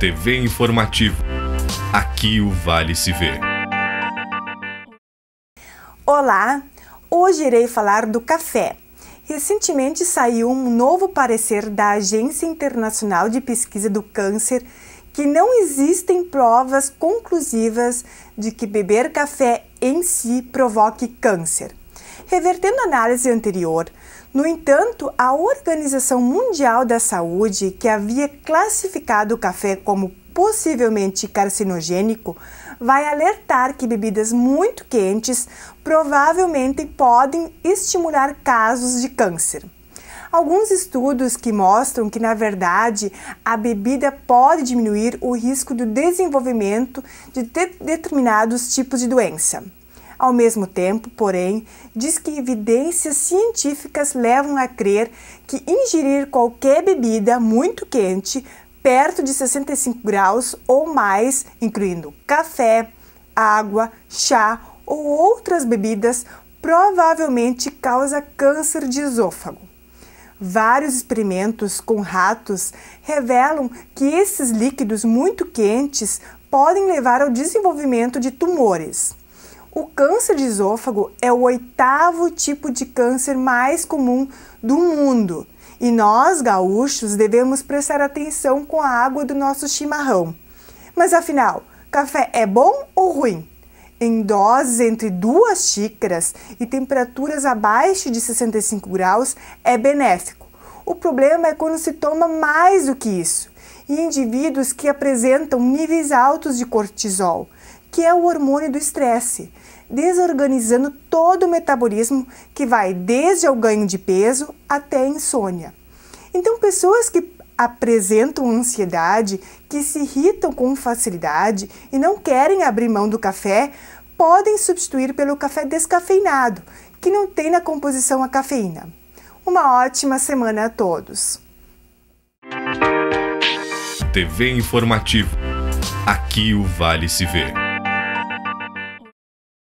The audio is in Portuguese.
TV Informativo. Aqui o Vale se vê. Olá, hoje irei falar do café. Recentemente saiu um novo parecer da Agência Internacional de Pesquisa do Câncer que não existem provas conclusivas de que beber café em si provoque câncer. Revertendo a análise anterior, no entanto, a Organização Mundial da Saúde, que havia classificado o café como possivelmente carcinogênico, vai alertar que bebidas muito quentes provavelmente podem estimular casos de câncer. Alguns estudos que mostram que, na verdade, a bebida pode diminuir o risco do desenvolvimento de determinados tipos de doença. Ao mesmo tempo, porém, diz que evidências científicas levam a crer que ingerir qualquer bebida muito quente, perto de 65 graus ou mais, incluindo café, água, chá ou outras bebidas, provavelmente causa câncer de esôfago. Vários experimentos com ratos revelam que esses líquidos muito quentes podem levar ao desenvolvimento de tumores. O câncer de esôfago é o oitavo tipo de câncer mais comum do mundo. E nós, gaúchos, devemos prestar atenção com a água do nosso chimarrão. Mas afinal, café é bom ou ruim? Em doses entre duas xícaras e temperaturas abaixo de 65 graus, é benéfico. O problema é quando se toma mais do que isso, e indivíduos que apresentam níveis altos de cortisol que é o hormônio do estresse, desorganizando todo o metabolismo que vai desde o ganho de peso até a insônia. Então, pessoas que apresentam ansiedade, que se irritam com facilidade e não querem abrir mão do café, podem substituir pelo café descafeinado, que não tem na composição a cafeína. Uma ótima semana a todos. TV Informativo. Aqui o Vale se vê.